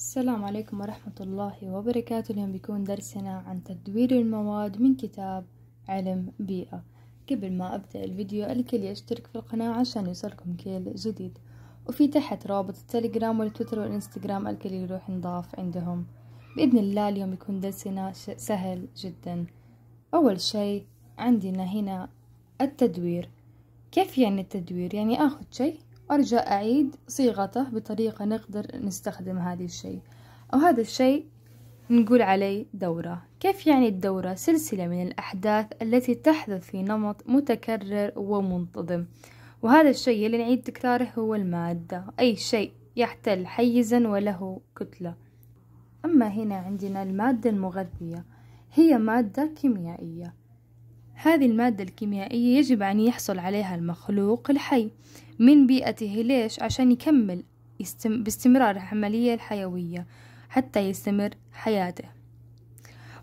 السلام عليكم ورحمة الله وبركاته اليوم بيكون درسنا عن تدوير المواد من كتاب علم بيئة قبل ما أبدأ الفيديو الكل يشترك في القناة عشان يوصلكم كل جديد وفي تحت رابط التليجرام والتويتر والإنستغرام الكل يروح نضاف عندهم بإذن الله اليوم يكون درسنا سهل جدا أول شيء عندنا هنا التدوير كيف يعني التدوير؟ يعني آخذ شيء وأرجع أعيد صيغته بطريقة نقدر نستخدم هذا الشيء أو هذا الشيء نقول عليه دورة كيف يعني الدورة سلسلة من الأحداث التي تحدث في نمط متكرر ومنتظم وهذا الشيء اللي نعيد تكراره هو المادة أي شيء يحتل حيزا وله كتلة أما هنا عندنا المادة المغذية هي مادة كيميائية هذه المادة الكيميائية يجب أن يحصل عليها المخلوق الحي من بيئته ليش؟ عشان يكمل يستم... باستمرار العملية الحيوية حتى يستمر حياته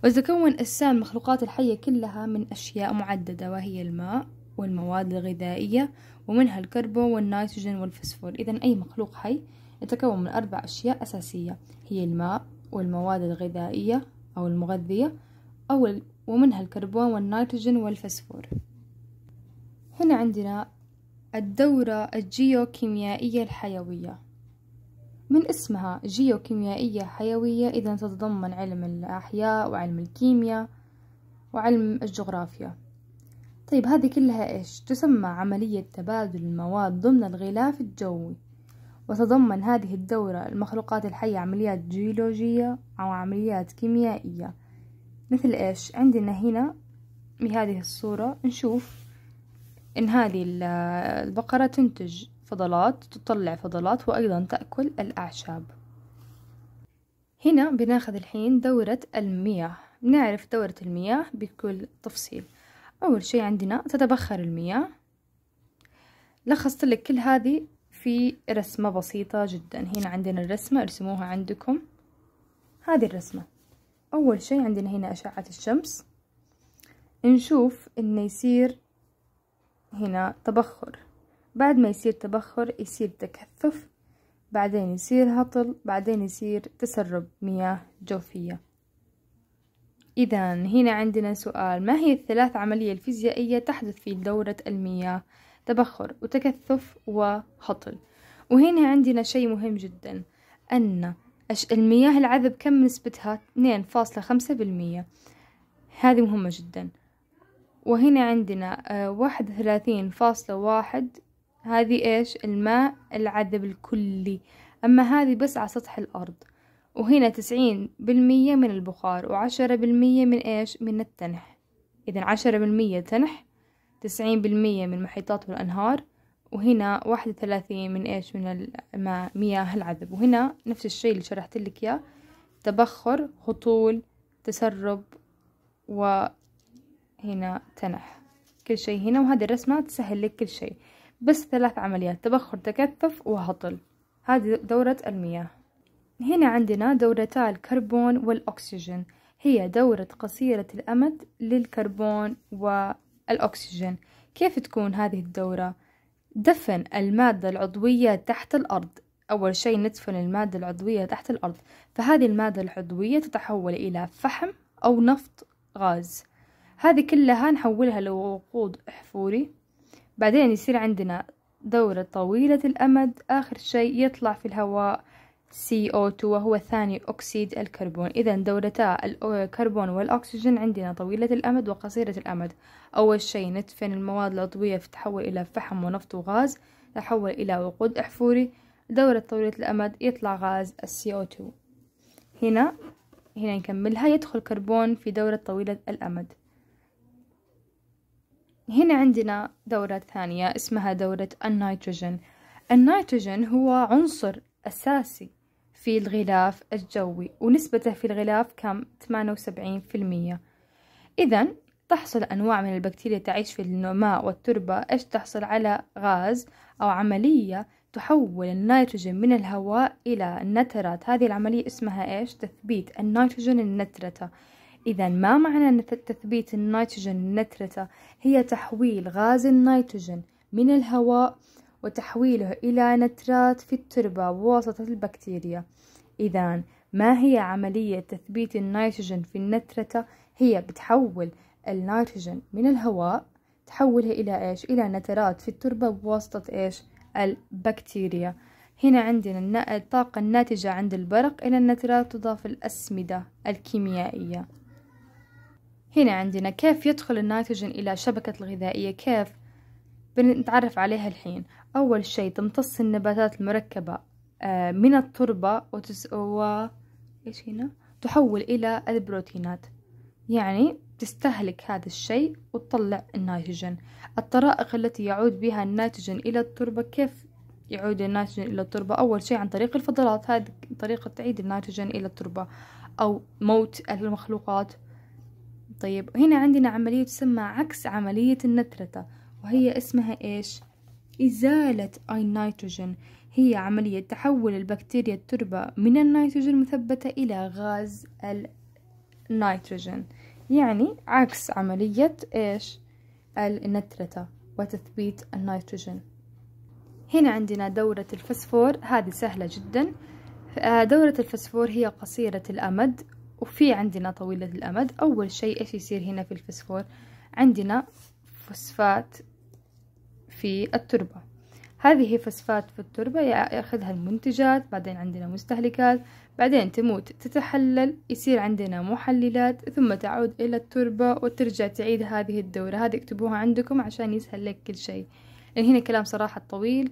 وتتكون أجسام المخلوقات الحية كلها من أشياء معددة وهي الماء والمواد الغذائية ومنها الكربون والنيتروجين والفسفور إذا أي مخلوق حي يتكون من أربع أشياء أساسية هي الماء والمواد الغذائية أو المغذية أو ومنها الكربون والنيتروجين والفسفور هنا عندنا الدورة الجيوكيميائية الحيوية من اسمها جيوكيميائية حيوية إذا تتضمن علم الأحياء وعلم الكيمياء وعلم الجغرافيا طيب هذه كلها إيش؟ تسمى عملية تبادل المواد ضمن الغلاف الجوي وتضمن هذه الدورة المخلوقات الحية عمليات جيولوجية أو عمليات كيميائية مثل ايش عندنا هنا بهذه الصورة نشوف ان هذه البقرة تنتج فضلات تطلع فضلات وايضا تأكل الاعشاب هنا بناخذ الحين دورة المياه نعرف دورة المياه بكل تفصيل أول شي عندنا تتبخر المياه لخصت لك كل هذه في رسمة بسيطة جدا هنا عندنا الرسمة ارسموها عندكم هذه الرسمة أول شي عندنا هنا أشعة الشمس نشوف إنه يصير هنا تبخر بعد ما يصير تبخر يصير تكثف بعدين يصير هطل بعدين يصير تسرب مياه جوفية إذا هنا عندنا سؤال ما هي الثلاث عملية الفيزيائية تحدث في دورة المياه تبخر وتكثف وهطل وهنا عندنا شيء مهم جدا أن أش... المياه العذب كم نسبتها؟ اثنين فاصلة خمسة بالمية هذه مهمة جدا وهنا عندنا آه، واحد وثلاثين فاصلة واحد هذه ايش الماء العذب الكلي اما هذه بس على سطح الارض وهنا تسعين بالمية من البخار وعشرة بالمية من ايش من التنح اذا عشرة بالمية تنح تسعين بالمية من المحيطات والانهار وهنا واحد وثلاثين من إيش من مياه العذب وهنا نفس الشيء اللي شرحت لك إياه تبخر هطول تسرب وهنا تنح كل شيء هنا وهذه الرسمة تسهل لك كل شيء بس ثلاث عمليات تبخر تكثف وهطل هذه دورة المياه هنا عندنا دورتا الكربون والأكسجين هي دورة قصيرة الأمد للكربون والأكسجين كيف تكون هذه الدورة؟ دفن المادة العضوية تحت الأرض أول شيء ندفن المادة العضوية تحت الأرض فهذه المادة العضوية تتحول إلى فحم أو نفط غاز هذه كلها نحولها لوقود أحفوري بعدين يصير عندنا دورة طويلة الأمد آخر شيء يطلع في الهواء CO2 وهو ثاني أكسيد الكربون إذا دورتا الكربون والأكسجين عندنا طويلة الأمد وقصيرة الأمد أول شيء ندفن المواد العضوية فتتحول إلى فحم ونفط وغاز تحول إلى وقود أحفوري دورة طويلة الأمد يطلع غاز CO2 هنا هنا نكملها يدخل كربون في دورة طويلة الأمد هنا عندنا دورة ثانية اسمها دورة النيتروجين النيتروجين هو عنصر أساسي في الغلاف الجوي ونسبته في الغلاف كم؟ 78% إذا تحصل أنواع من البكتيريا تعيش في النماء والتربة إيش تحصل على غاز أو عملية تحول النيتروجين من الهواء إلى النترات هذه العملية اسمها إيش؟ تثبيت النيتروجين النترته إذا ما معنى تثبيت النيتروجين النترته هي تحويل غاز النيتروجين من الهواء وتحويله إلى نترات في التربة بواسطة البكتيريا إذا ما هي عملية تثبيت النيتروجين في النترة هي بتحول النيتروجين من الهواء تحولها إلى إيش إلى نترات في التربة بواسطة إيش البكتيريا هنا عندنا الطاقة الناتجة عند البرق إلى النترات تضاف الأسمدة الكيميائية هنا عندنا كيف يدخل النيتروجين إلى شبكة الغذائية كيف بنتعرف عليها الحين أول شي تمتص النباتات المركبة آه، من التربة وتس... و... إيش هنا؟ تحول إلى البروتينات يعني تستهلك هذا الشيء وتطلع النيتروجين الطرائق التي يعود بها النيتروجين إلى التربة كيف يعود النيتروجين إلى التربة أول شيء عن طريق الفضلات هذه طريقة تعيد النيتروجين إلى التربة أو موت المخلوقات طيب هنا عندنا عملية تسمى عكس عملية النترة وهي اسمها إيش؟ إزالة أي نيتروجين هي عملية تحول البكتيريا التربة من النيتروجين المثبتة إلى غاز النيتروجين يعني عكس عملية إيش؟ النترة وتثبيت النيتروجين هنا عندنا دورة الفسفور هذه سهلة جدا آه، دورة الفسفور هي قصيرة الأمد وفي عندنا طويلة الأمد أول شيء إيش يصير هنا في الفسفور عندنا فوسفات في التربة هذه فوسفات في التربة ياخذها المنتجات بعدين عندنا مستهلكات بعدين تموت تتحلل يصير عندنا محللات ثم تعود إلى التربة وترجع تعيد هذه الدورة هذه اكتبوها عندكم عشان يسهل لك كل شيء لأن هنا كلام صراحة طويل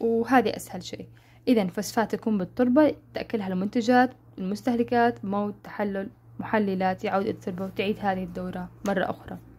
وهذه أسهل شيء إذا فوسفات تكون بالتربة تأكلها المنتجات المستهلكات موت تحلل محللات يعود التربة وتعيد هذه الدورة مرة أخرى